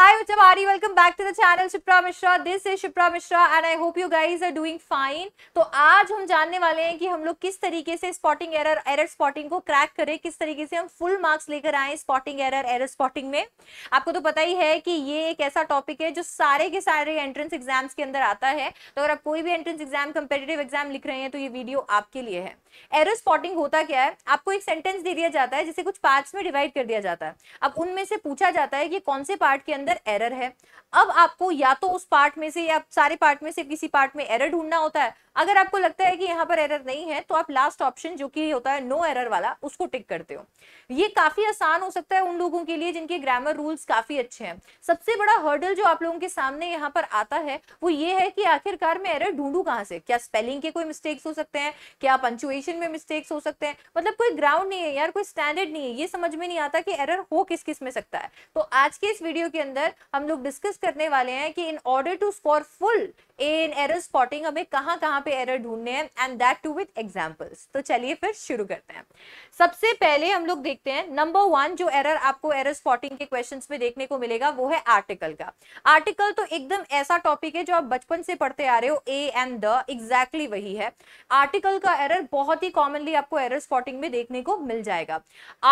Hi Uttamari, welcome back to the channel Shipra Mishra. This is Shipra Mishra and I hope you guys are doing fine. तो आज हम जानने वाले हैं कि हम लोग किस तरीके से स्पॉटिंग एरर एरर स्पॉटिंग को क्रैक करें किस तरीके से हम फुल मार्क्स लेकर आए स्पॉटिंग एरर एरर स्पॉटिंग में आपको तो पता ही है कि ये एक ऐसा टॉपिक है जो सारे के सारे एंट्रेंस एग्जाम्स के अंदर आता है तो अगर आप कोई भी एंट्रेंस एग्जाम कंपेटेटिव एग्जाम लिख रहे हैं तो ये वीडियो आपके लिए है एरर स्पॉटिंग होता क्या है आपको एक सेंटेंस दे दिया जाता है जिसे कुछ पार्ट्स में डिवाइड कर दिया जाता है अब उनमें से पूछा जाता है कि कौन से पार्ट के अंदर अंदर एरर है अब आपको या तो उस पार्ट में से या सारे पार्ट में से किसी पार्ट में एरर ढूंढना होता है अगर आपको लगता है कि यहाँ पर एरर नहीं है तो आप लास्ट ऑप्शन जो कि होता है नो एरर वाला उसको टिक करते हो ये काफी आसान हो सकता है उन लोगों के लिए जिनके ग्रामर रूल्स काफी अच्छे हैं सबसे बड़ा हर्डल जो आप लोगों के सामने यहाँ पर आता है वो ये है कि आखिरकार मैं एरर ढूंढू कहाँ से क्या स्पेलिंग के कोई मिस्टेक्स हो सकते हैं क्या पंचुएशन में मिस्टेक्स हो सकते हैं मतलब कोई ग्राउंड नहीं है यार कोई स्टैंडर्ड नहीं है ये समझ में नहीं आता कि एरर हो किस किस में सकता है तो आज के इस वीडियो के अंदर अंदर हम लोग डिस्कस करने वाले हैं कि in order to score full in error spotting हमें कहाँ कहाँ पे एरर ढूंढने हैं and that too with examples तो चलिए फिर शुरू करते हैं सबसे पहले हम लोग देखते हैं नंबर वन जो एरर आपको एरर स्पॉटिंग के क्वेश्चन में देखने को मिलेगा वो है आर्टिकल का आर्टिकल तो एकदम ऐसा टॉपिक है जो आप बचपन से पढ़ते आ रहे हो ए एंड द एग्जैक्टली वही है आर्टिकल का एरर बहुत ही कॉमनली आपको एरर स्पॉटिंग में देखने को मिल जाएगा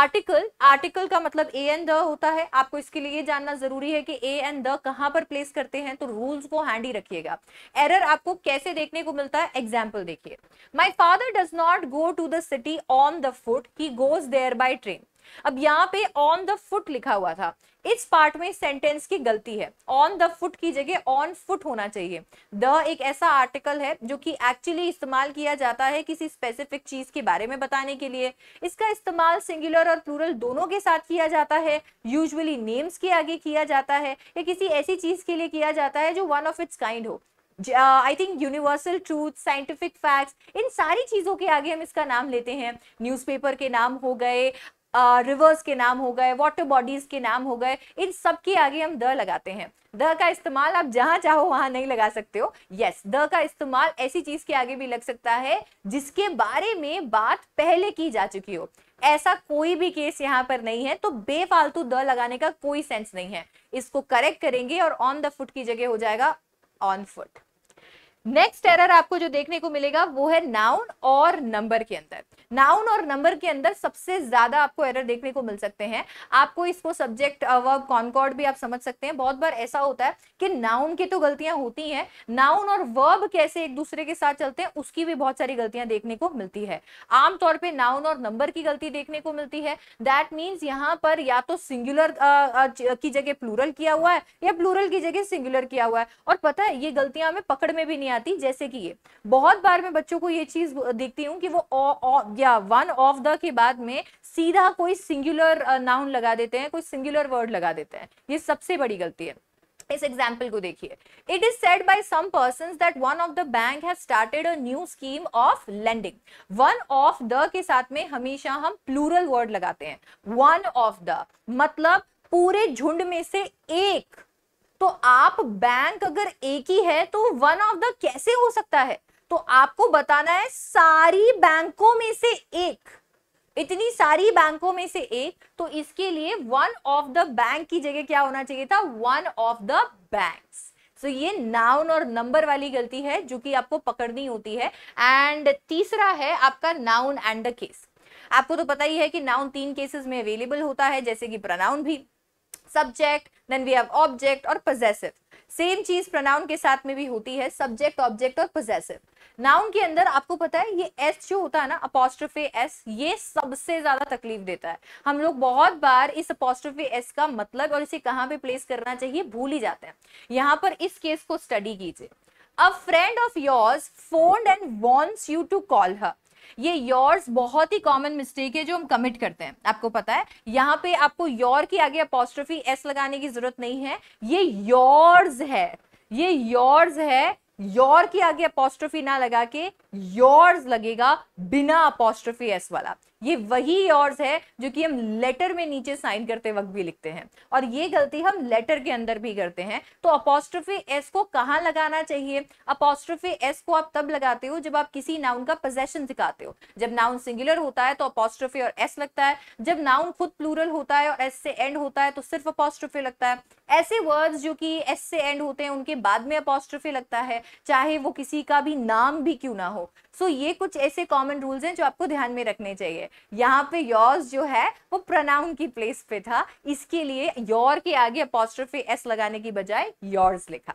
आर्टिकल आर्टिकल का मतलब ए एंड द होता है आपको इसके लिए जानना जरूरी है है कि ए एंड द कहां पर प्लेस करते हैं तो रूल्स को हैंडी रखिएगा एरर आपको कैसे देखने को मिलता है एग्जाम्पल देखिए my father does not go to the city on the foot he goes there by train अब यहाँ पे ऑन द फुट लिखा हुआ था इस पार्ट में सेंटेंस की गलती है ऑन द फुट की जगह ऑन फुट होना चाहिए द एक ऐसा आर्टिकल है जो कि एक्चुअली इस्तेमाल किया जाता है किसी स्पेसिफिक चीज के बारे में बताने के लिए इसका इस्तेमाल सिंगुलर और प्लूरल दोनों के साथ किया जाता है यूजुअली नेम्स के आगे किया जाता है या किसी ऐसी चीज के लिए किया जाता है जो वन ऑफ इट्स काइंड हो I think universal truth scientific facts इन सारी चीज़ों के आगे हम इसका नाम लेते हैं न्यूज़पेपर के नाम हो गए रिवर्स के नाम हो गए वाटर बॉडीज के नाम हो गए इन सब के आगे हम द लगाते हैं द का इस्तेमाल आप जहां चाहो वहां नहीं लगा सकते हो यस yes, द का इस्तेमाल ऐसी चीज के आगे भी लग सकता है जिसके बारे में बात पहले की जा चुकी हो ऐसा कोई भी केस यहां पर नहीं है तो बेफालतू द लगाने का कोई सेंस नहीं है इसको करेक्ट करेंगे और ऑन द फुट की जगह हो जाएगा ऑन फुट नेक्स्ट एरर आपको जो देखने को मिलेगा वो है नाउन और नंबर के अंदर नाउन और नंबर के अंदर सबसे ज्यादा आपको एरर देखने को मिल सकते हैं आपको इसको सब्जेक्ट वर्ब कॉनकॉर्ड भी आप समझ सकते हैं बहुत बार ऐसा होता है कि नाउन की तो गलतियां होती हैं नाउन और वर्ब कैसे एक दूसरे के साथ चलते हैं उसकी भी बहुत सारी गलतियां देखने को मिलती है आमतौर पर नाउन और नंबर की गलती देखने को मिलती है दैट मीन्स यहाँ पर या तो सिंगुलर की जगह प्लूरल किया हुआ है या प्लूरल की जगह सिंगुलर किया हुआ है और पता है ये गलतियां हमें पकड़ में भी नहीं आती जैसे कि ये बहुत बार मैं बच्चों को ये चीज देखती हूँ कि वो ओ, ओ, या वन ऑफ द के बाद में सीधा कोई सिंगुलर नाउन लगा देते हैं कोई सिंगुलर वर्ड लगा देते हैं ये सबसे बड़ी गलती है इस एग्जाम्पल को देखिए it is said by some persons that one of the bank has started a new scheme of lending one of the के साथ में हमेशा हम प्लूरल वर्ड लगाते हैं वन ऑफ द मतलब पूरे झुंड में से एक तो आप बैंक अगर एक ही है तो वन ऑफ द कैसे हो सकता है तो आपको बताना है सारी बैंकों में से एक इतनी सारी बैंकों में से एक तो इसके लिए वन ऑफ द बैंक की जगह क्या होना चाहिए था one of the banks so ये नाउन और नंबर वाली गलती है जो कि आपको पकड़नी होती है एंड तीसरा है आपका नाउन एंड द केस आपको तो पता ही है कि नाउन तीन केसेस में अवेलेबल होता है जैसे कि प्रनाउन भी subject then we have object और पोजेसिव सेम चीज प्रोनाउन के साथ में भी होती है सब्जेक्ट ऑब्जेक्ट और पोजेसिव नाउन के अंदर आपको पता है ये एस जो होता है ना अपोस्ट्रोफे एस ये सबसे ज्यादा तकलीफ देता है हम लोग बहुत बार इस अपोस्ट्रोफे एस का मतलब और इसे कहाँ पे प्लेस करना चाहिए भूल ही जाते हैं यहाँ पर इस केस को स्टडी कीजिए a friend of yours phone and wants you to call her ये योर्स बहुत ही कॉमन मिस्टेक है जो हम कमिट करते हैं आपको पता है यहाँ पे आपको योर की आगे अपोस्ट्रफी एस लगाने की जरूरत नहीं है ये योर्स है ये योर्स है योर की आगे अपोस्ट्रफी ना लगा के योर्स लगेगा बिना अपोस्ट्रफी एस वाला ये वही yours है जो कि हम लेटर में नीचे साइन करते वक्त भी लिखते हैं और ये गलती हम लेटर के अंदर भी करते हैं तो अपोस्ट्रफी एस को कहाँ लगाना चाहिए अपोस्ट्रफी एस को आप तब लगाते हो जब आप किसी नाउन का पोजेशन दिखाते हो जब नाउन सिंगुलर होता है तो अपोस्ट्रफी और एस लगता है जब नाउन खुद प्लूरल होता है और एस से एंड होता है तो सिर्फ अपोस्ट्रफी लगता है ऐसे वर्ड्स जो कि एस से एंड होते हैं उनके बाद में अपोस्ट्रफी लगता है चाहे वो किसी का भी नाम भी क्यों ना हो सो so ये कुछ ऐसे कॉमन रूल्स हैं जो आपको ध्यान में रखने चाहिए लिए यहाँ पे योर्स जो है वो प्रनाउन की प्लेस पे था इसके लिए योर के आगे अपॉस्ट्रफी एस लगाने की बजाय योर्स लिखा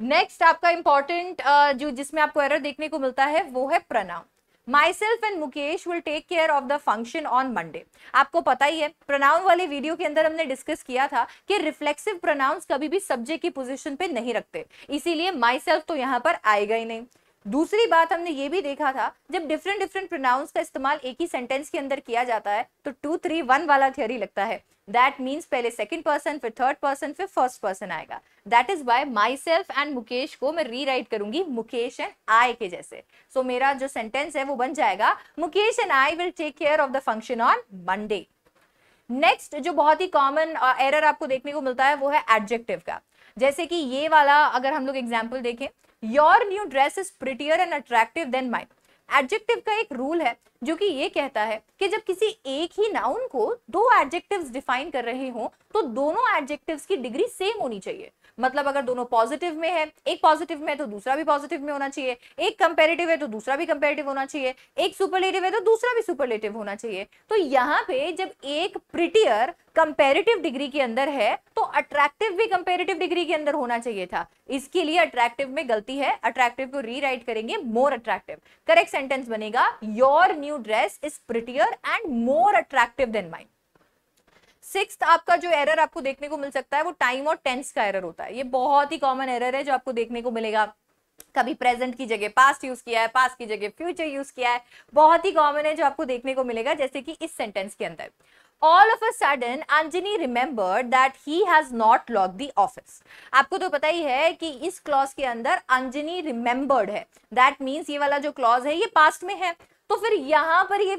नेक्स्ट आपका इंपॉर्टेंट जो जिसमें आपको एरर देखने को मिलता है वो है pronoun myself and Mukesh will take care of the function on Monday आपको पता ही है प्रनाउन वाले वीडियो के अंदर हमने डिस्कस किया था कि रिफ्लेक्सिव प्रोनाउंस कभी भी सब्जेक्ट की पोजिशन पे नहीं रखते इसीलिए माई सेल्फ तो यहाँ पर आएगा ही नहीं दूसरी बात हमने ये भी देखा था जब डिफरेंट डिफरेंट प्रोनाउंस का इस्तेमाल एक ही सेंटेंस के अंदर किया जाता है तो टू थ्री वन वाला थियोरी लगता है दैट मीन्स पहले सेकंड पर्सन फिर थर्ड पर्सन फिर फर्स्ट पर्सन आएगा that is by myself and Mukesh को मैं री राइट करूंगी मुकेश एंड आई के जैसे सो so, मेरा जो सेंटेंस है वो बन जाएगा Mukesh and I will take care of the function on Monday next जो बहुत ही कॉमन एरर uh, आपको देखने को मिलता है वो है एडजेक्टिव का जैसे कि ये वाला अगर हम लोग एग्जाम्पल देखें your new dress is prettier and attractive than my adjective का एक रूल है जो कि ये कहता है कि जब किसी एक ही नाउन को दो एडजेक्टिव्स डिफाइन कर रहे हो तो दोनों एडजेक्टिव्स की डिग्री सेम होनी चाहिए मतलब अगर दोनों पॉजिटिव में है एक पॉजिटिव में है तो दूसरा भी पॉजिटिव में होना चाहिए एक कंपेरेटिव है तो दूसरा भी कंपेरेटिव होना चाहिए एक सुपरलेटिव है तो दूसरा भी सुपरलेटिव होना चाहिए तो यहाँ पे जब एक प्रिटियर कंपेरेटिव डिग्री के अंदर है तो अट्रैक्टिव भी कंपेरेटिव डिग्री के अंदर होना चाहिए था इसके लिए अट्रैक्टिव में गलती है अट्रैक्टिव को रीराइट करेंगे मोर अट्रैक्टिव करेक्ट सेंटेंस बनेगा your new dress is prettier and more attractive than mine six आपका जो एरर आपको देखने को मिल सकता है वो टाइम और टेंस का एरर होता है ये बहुत ही कॉमन एरर है जो आपको देखने को मिलेगा कभी प्रेजेंट की जगह पास्ट यूज किया है पास्ट की जगह फ्यूचर यूज किया है बहुत ही कॉमन है जो आपको देखने को मिलेगा जैसे कि इस सेंटेंस के अंदर all of a sudden Anjani remembered that he has not lock the office आपको तो पता ही है कि इस क्लॉज के अंदर अंजनी रिमेंबर्ड है दैट मीन्स ये वाला जो क्लॉज है ये पास्ट में है तो फिर यहाँ पर ये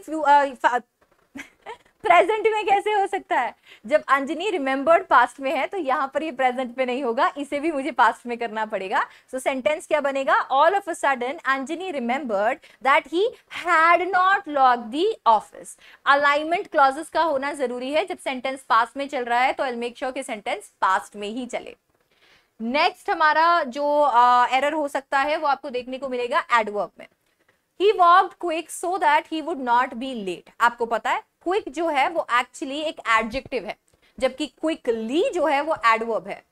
प्रेजेंट में कैसे हो सकता है जब अंजनी रिमेंबर्ड पास्ट में है तो यहाँ पर ये प्रेजेंट में नहीं होगा इसे भी मुझे पास्ट में करना पड़ेगा सो so, सेंटेंस क्या बनेगा all of a sudden Anjani remembered that he had not lock the office alignment clauses का होना जरूरी है जब सेंटेंस पास्ट में चल रहा है तो आई मेक श्योर के सेंटेंस पास्ट में ही चले नेक्स्ट हमारा जो एरर uh, हो सकता है वो आपको देखने को मिलेगा एडवर्ब में ही walk quick so that he would not be late आपको पता है क्विक जो है वो एक्चुअली एक एडजेक्टिव है जबकि क्विकली जो है वो एडवर्ब है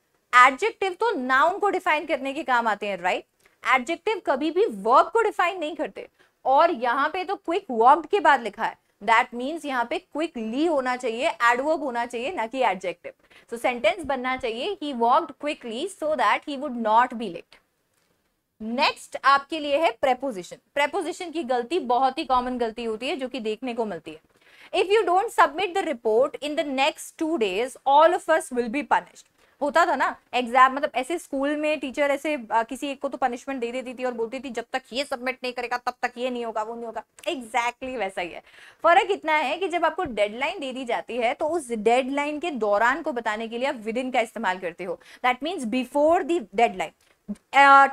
एडजेक्टिव तो नाउन को डिफाइन करने के काम आते हैं राइट एडजेक्टिव कभी भी वर्ब को डिफाइन नहीं करते और यहाँ पे तो क्विक वर्ब के बाद लिखा है दैट मीन्स यहाँ पे क्विकली होना चाहिए एडवर्ब होना चाहिए ना कि एडजेक्टिव सो सेंटेंस बनना चाहिए he walked quickly so that he would not be late next आपके लिए है प्रेपोजिशन प्रेपोजिशन की गलती बहुत ही कॉमन गलती होती है जो कि देखने को मिलती है if you don't submit the report in the next two days all of us will be punished होता था ना एग्जाम मतलब ऐसे स्कूल में टीचर ऐसे आ, किसी एक को तो पनिशमेंट दे देती थी और बोलती थी जब तक ये सबमिट नहीं करेगा तब तक ये नहीं होगा वो नहीं होगा एग्जैक्टली exactly वैसा ही है फर्क इतना है कि जब आपको डेडलाइन दे दी जाती है तो उस डेडलाइन के दौरान को बताने के लिए आप विद इन का इस्तेमाल करते हो that means before the deadline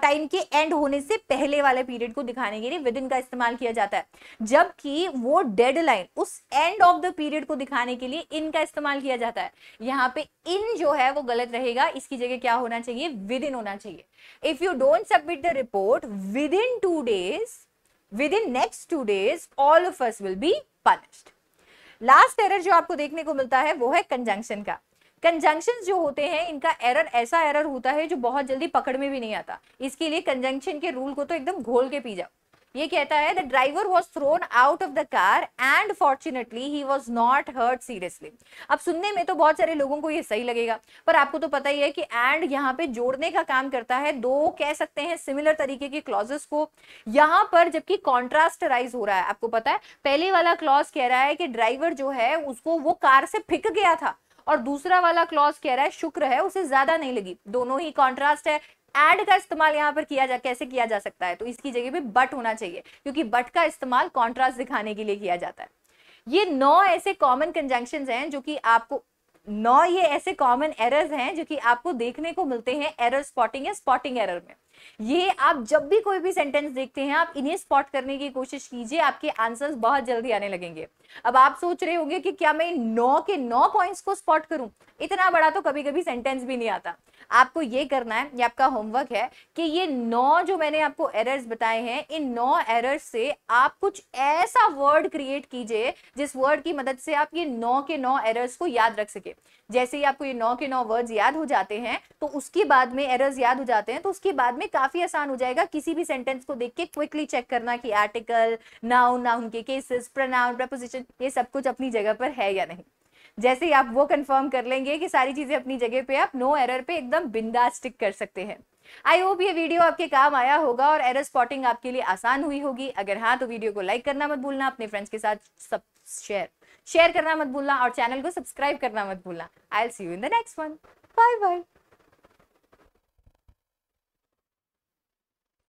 time के एंड होने से पहले वाले पीरियड को दिखाने के लिए विद इन का इस्तेमाल किया जाता है जबकि वो डेडलाइन उस एंड ऑफ द पीरियड को दिखाने के लिए इन का इस्तेमाल किया जाता है यहाँ पे इन जो है वो गलत रहेगा इसकी जगह क्या होना चाहिए विद इन होना चाहिए if you don't submit the report within two days within next two days all of us will be punished last error जो आपको देखने को मिलता है वो है कंजंक्शन का कंजंक्शन जो होते हैं इनका एरर ऐसा एरर होता है जो बहुत जल्दी पकड़ में भी नहीं आता इसके लिए कंजंक्शन के रूल को तो एकदम घोल के पी जाओ ये कहता है the driver was thrown out of the car and fortunately he was not hurt seriously अब सुनने में तो बहुत सारे लोगों को ये सही लगेगा पर आपको तो पता ही है कि एंड यहाँ पे जोड़ने का काम करता है दो कह सकते हैं सिमिलर तरीके के क्लॉजेस को यहाँ पर जबकि कॉन्ट्रास्टराइज हो रहा है आपको पता है पहले वाला क्लॉज कह रहा है कि ड्राइवर जो है उसको वो कार से फिक गया था और दूसरा वाला क्लॉज कह रहा है शुक्र है उसे ज्यादा नहीं लगी दोनों ही कॉन्ट्रास्ट है एड का इस्तेमाल यहाँ पर किया जा कैसे किया जा सकता है तो इसकी जगह पे बट होना चाहिए क्योंकि बट का इस्तेमाल कॉन्ट्रास्ट दिखाने के लिए किया जाता है ये नौ ऐसे कॉमन कंजंक्शन हैं जो कि आपको नौ ये ऐसे कॉमन एरर्स हैं जो कि आपको देखने को मिलते हैं एरर स्पॉटिंग या स्पॉटिंग एरर में ये आप जब भी कोई भी सेंटेंस देखते हैं आप इन्हें स्पॉट करने की कोशिश कीजिए आपके आंसर्स बहुत जल्दी आने लगेंगे अब आप सोच रहे होंगे कि क्या मैं नौ के नौ पॉइंट्स को स्पॉट करूं इतना बड़ा तो कभी कभी सेंटेंस भी नहीं आता आपको ये करना है ये आपका होमवर्क है कि ये नौ जो मैंने आपको एरर्स बताए हैं इन नौ एरर्स से आप कुछ ऐसा वर्ड क्रिएट कीजिए जिस वर्ड की मदद से आप ये नौ के नौ एरर्स को याद रख सके जैसे ही आपको ये नौ के नौ वर्ड्स याद हो जाते हैं तो उसके बाद में एरर्स याद हो जाते हैं तो उसके बाद में काफी आसान हो जाएगा किसी भी सेंटेंस को देख के क्विकली चेक करना कि आर्टिकल नाउन नाउन के केसेस प्रनाउन प्रपोजिशन ये सब कुछ अपनी जगह पर है या नहीं जैसे ही आप वो कंफर्म कर लेंगे कि सारी चीज़ें अपनी जगह पे आप नो एरर पे एकदम बिंदास स्टिक कर सकते हैं आई होप ये वीडियो आपके काम आया होगा और एरर स्पॉटिंग आपके लिए आसान हुई होगी अगर हाँ तो वीडियो को लाइक करना मत भूलना अपने फ्रेंड्स के साथ सब शेयर शेयर करना मत भूलना और चैनल को सब्सक्राइब करना मत भूलना I'll see you in the next one bye bye